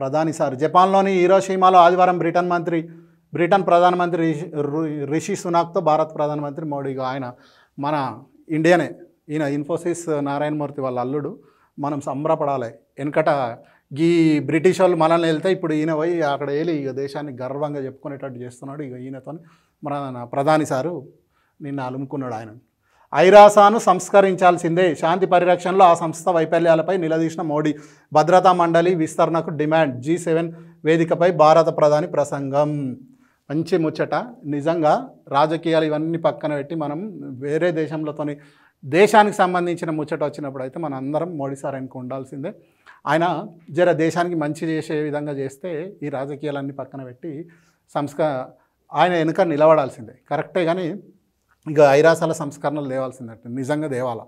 ప్రధాని సార్ జపాన్లోని హీరోషీమాలో ఆదివారం బ్రిటన్ మంత్రి బ్రిటన్ ప్రధానమంత్రి రిషి సునాక్తో భారత్ ప్రధానమంత్రి మోడీ ఆయన మన ఇండియానే ఈయన ఇన్ఫోసిస్ నారాయణమూర్తి వాళ్ళ అల్లుడు మనం సంబరపడాలి వెనకట ఈ బ్రిటిష్ వాళ్ళు మనల్ని వెళ్తే ఇప్పుడు ఈయన పోయి అక్కడ వెళ్ళి ఇక దేశాన్ని గర్వంగా చెప్పుకునేటట్టు చేస్తున్నాడు ఇక ఈయనతో మన ప్రధాని సారు నిన్న అలుముకున్నాడు ఆయన ఐరాసాను సంస్కరించాల్సిందే శాంతి పరిరక్షణలో ఆ సంస్థ వైఫల్యాలపై నిలదీసిన మోడీ భద్రతా మండలి విస్తరణకు డిమాండ్ జీ సెవెన్ వేదికపై భారత ప్రధాని ప్రసంగం మంచి ముచ్చట నిజంగా రాజకీయాలు ఇవన్నీ పక్కన పెట్టి మనం వేరే దేశంలోతోని దేశానికి సంబంధించిన ముచ్చట వచ్చినప్పుడు అయితే మన అందరం మోడీ సార్ ఆయనకు ఉండాల్సిందే ఆయన జర దేశానికి మంచి చేసే విధంగా చేస్తే ఈ రాజకీయాలన్నీ పక్కన పెట్టి సంస్క ఆయన వెనుక నిలబడాల్సిందే కరెక్టే కానీ ఇక ఐరాసాల సంస్కరణలు తేవాల్సిందట నిజంగా తేవాలా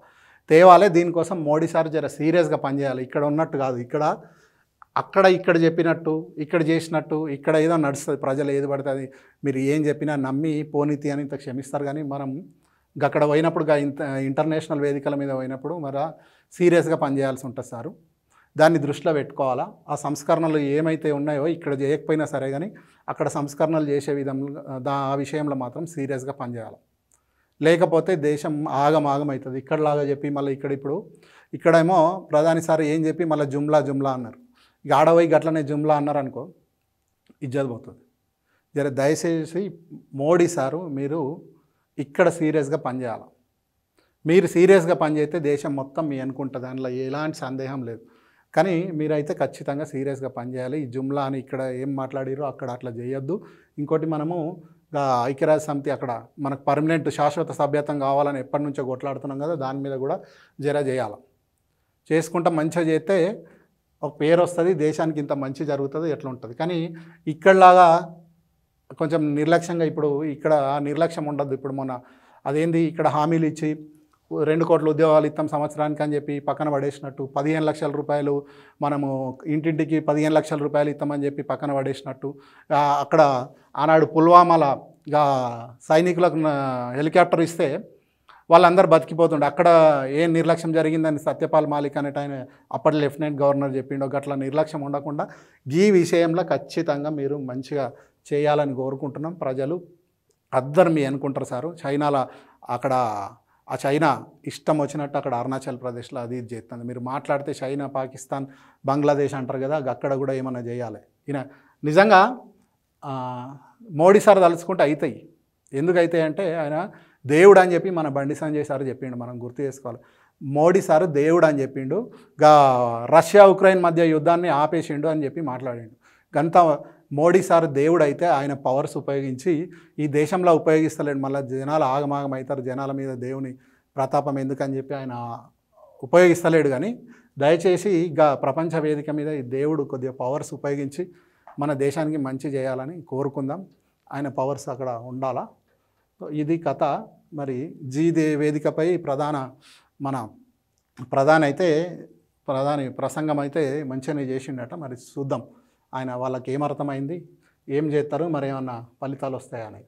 తేవాలే దీనికోసం మోడీ సార్ జర సీరియస్గా పనిచేయాలి ఇక్కడ ఉన్నట్టు కాదు ఇక్కడ అక్కడ ఇక్కడ చెప్పినట్టు ఇక్కడ చేసినట్టు ఇక్కడ ఏదో నడుస్తుంది ప్రజలు ఏది పడుతుంది మీరు ఏం చెప్పినా నమ్మి పోనీతి అని ఇంత క్షమిస్తారు కానీ మనం అక్కడ పోయినప్పుడు ఇంటర్నేషనల్ వేదికల మీద పోయినప్పుడు మరి సీరియస్గా పనిచేయాల్సి ఉంటుంది సారు దాన్ని దృష్టిలో పెట్టుకోవాలా ఆ సంస్కరణలు ఏమైతే ఉన్నాయో ఇక్కడ చేయకపోయినా సరే కానీ అక్కడ సంస్కరణలు చేసే విధంగా దా ఆ విషయంలో మాత్రం సీరియస్గా పనిచేయాలి లేకపోతే దేశం ఆగమాగమవుతుంది అవుతుంది ఇక్కడలాగా చెప్పి మళ్ళీ ఇక్కడ ఇప్పుడు ఇక్కడేమో ప్రధాని సార్ ఏం చెప్పి మళ్ళీ జుమ్లా జుమ్లా అన్నారు ఇక ఆడవై గట్లనే జుమ్లా అన్నారు అనుకో ఇజ్జత్ పోతుంది జర దయచేసి మోడీ సారు మీరు ఇక్కడ సీరియస్గా పనిచేయాలి మీరు సీరియస్గా పనిచేస్తే దేశం మొత్తం మీ అనుకుంటుంది దానిలో ఎలాంటి సందేహం లేదు కానీ మీరైతే ఖచ్చితంగా సీరియస్గా పనిచేయాలి ఈ జుమ్లా అని ఇక్కడ ఏం మాట్లాడారో అక్కడ అట్లా చేయొద్దు ఇంకోటి మనము ఐక్యరాజ్య సమితి అక్కడ మనకు పర్మనెంట్ శాశ్వత సభ్యత్వం కావాలని ఎప్పటి నుంచో కొట్లాడుతున్నాం కదా దాని మీద కూడా జర చేయాలి చేసుకుంటా మంచిగా చేస్తే ఒక పేరు వస్తుంది దేశానికి ఇంత మంచి జరుగుతుంది ఎట్లా ఉంటుంది కానీ ఇక్కడలాగా కొంచెం నిర్లక్ష్యంగా ఇప్పుడు ఇక్కడ నిర్లక్ష్యం ఉండదు ఇప్పుడు మొన్న అదేంది ఇక్కడ హామీలు ఇచ్చి రెండు కోట్ల ఉద్యోగాలు ఇస్తాం సంవత్సరానికి అని చెప్పి పక్కన పడేసినట్టు పదిహేను లక్షల రూపాయలు మనము ఇంటింటికి పదిహేను లక్షల రూపాయలు ఇస్తామని చెప్పి పక్కన పడేసినట్టు అక్కడ ఆనాడు పుల్వామాల సైనికులకు హెలికాప్టర్ ఇస్తే వాళ్ళందరూ బతికిపోతుండే అక్కడ ఏం నిర్లక్ష్యం జరిగిందని సత్యపాల్ మాలిక్ అనేట ఆయన అప్పటి లెఫ్టినెంట్ గవర్నర్ చెప్పిండో అట్లా నిర్లక్ష్యం ఉండకుండా ఈ విషయంలో ఖచ్చితంగా మీరు మంచిగా చేయాలని కోరుకుంటున్నాం ప్రజలు అద్దరు మీ అనుకుంటారు సారు చైనాల అక్కడ ఆ చైనా ఇష్టం వచ్చినట్టు అక్కడ అరుణాచల్ ప్రదేశ్లో అది ఇది చేస్తుంది మీరు మాట్లాడితే చైనా పాకిస్తాన్ బంగ్లాదేశ్ అంటారు కదా అక్కడ కూడా ఏమైనా చేయాలి ఈయన నిజంగా మోడీ సార్ తలుచుకుంటే అవుతాయి ఎందుకు అవుతాయి అంటే ఆయన దేవుడు అని చెప్పి మన బండి సంజయ్ సార్ చెప్పిండు మనం గుర్తు చేసుకోవాలి మోడీ సార్ దేవుడు అని చెప్పిండు గా రష్యా ఉక్రెయిన్ మధ్య యుద్ధాన్ని ఆపేసిండు అని చెప్పి మాట్లాడిండు గంత మోడీ సార్ దేవుడు అయితే ఆయన పవర్స్ ఉపయోగించి ఈ దేశంలో ఉపయోగిస్తలేడు మళ్ళీ జనాలు ఆగమాగం అవుతారు జనాల మీద దేవుని ప్రతాపం ఎందుకని చెప్పి ఆయన ఉపయోగిస్తలేడు కానీ దయచేసి ఇక ప్రపంచ వేదిక మీద ఈ దేవుడు కొద్దిగా పవర్స్ ఉపయోగించి మన దేశానికి మంచి చేయాలని కోరుకుందాం ఆయన పవర్స్ అక్కడ ఉండాలా ఇది కథ మరి జీ దే వేదికపై ప్రధాన మన ప్రధాన అయితే ప్రధాని ప్రసంగం అయితే మంచిగానే చేసిండట మరి చూద్దాం ఆయన వాళ్ళకి ఏమర్థమైంది ఏం చేస్తారు మరేమన్నా ఫలితాలు వస్తాయని